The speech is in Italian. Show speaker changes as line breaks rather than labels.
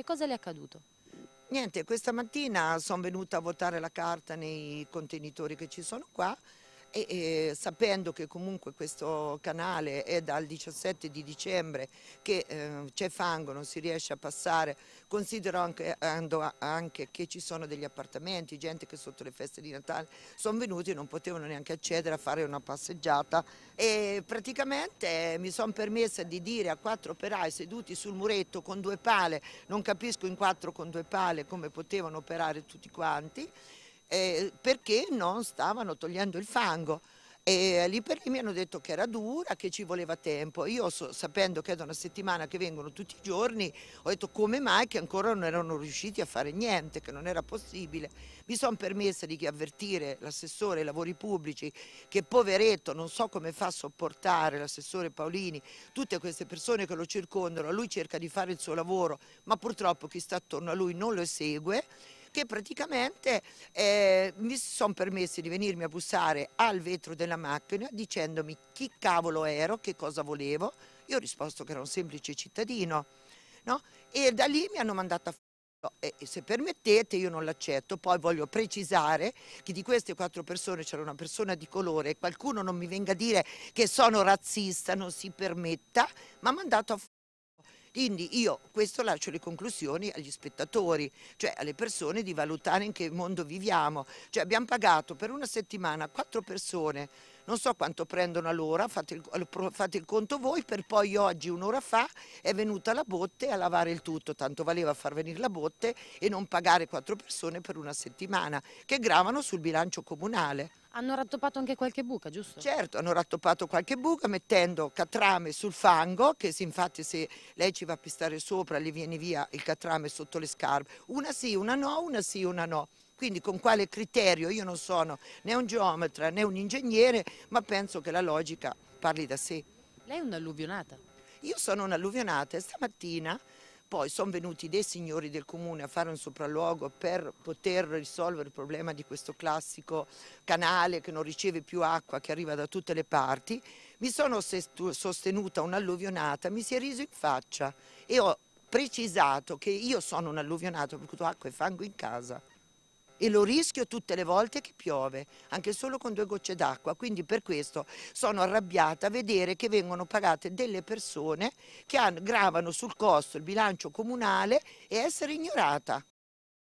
Che cosa le è accaduto? Niente, questa mattina sono venuta a votare la carta nei contenitori che ci sono qua e, e, sapendo che comunque questo canale è dal 17 di dicembre che eh, c'è fango, non si riesce a passare, considero anche, anche, che ci sono degli appartamenti, gente che sotto le feste di Natale sono venuti e non potevano neanche accedere a fare una passeggiata e praticamente mi sono permessa di dire a quattro operai seduti sul muretto con due pale, non capisco in quattro con due pale come potevano operare tutti quanti, eh, perché non stavano togliendo il fango. E lì per lì mi hanno detto che era dura, che ci voleva tempo. Io so, sapendo che è da una settimana che vengono tutti i giorni, ho detto come mai che ancora non erano riusciti a fare niente, che non era possibile. Mi sono permessa di avvertire l'assessore ai lavori pubblici che poveretto non so come fa a sopportare l'assessore Paolini, tutte queste persone che lo circondano, lui cerca di fare il suo lavoro, ma purtroppo chi sta attorno a lui non lo segue che praticamente eh, mi sono permessi di venirmi a bussare al vetro della macchina dicendomi chi cavolo ero, che cosa volevo. Io ho risposto che ero un semplice cittadino. No? E da lì mi hanno mandato a e se permettete io non l'accetto, poi voglio precisare che di queste quattro persone c'era una persona di colore, qualcuno non mi venga a dire che sono razzista, non si permetta, ma ha mandato a quindi io questo lascio le conclusioni agli spettatori, cioè alle persone di valutare in che mondo viviamo. Cioè abbiamo pagato per una settimana quattro persone, non so quanto prendono all'ora, fate fate il conto voi, per poi oggi un'ora fa è venuta la botte a lavare il tutto, tanto valeva far venire la botte e non pagare quattro persone per una settimana, che gravano sul bilancio comunale. Hanno rattoppato anche qualche buca, giusto? Certo, hanno rattoppato qualche buca mettendo catrame sul fango, che se infatti se lei ci va a pistare sopra le viene via il catrame sotto le scarpe. Una sì, una no, una sì, una no. Quindi con quale criterio? Io non sono né un geometra né un ingegnere, ma penso che la logica parli da sé. Lei è un'alluvionata? Io sono un'alluvionata e stamattina poi sono venuti dei signori del comune a fare un sopralluogo per poter risolvere il problema di questo classico canale che non riceve più acqua, che arriva da tutte le parti. Mi sono sostenuta un'alluvionata, mi si è riso in faccia e ho precisato che io sono un alluvionato, ho avuto acqua e fango in casa e lo rischio tutte le volte che piove, anche solo con due gocce d'acqua, quindi per questo sono arrabbiata a vedere che vengono pagate delle persone che hanno, gravano sul costo il bilancio comunale e essere ignorata.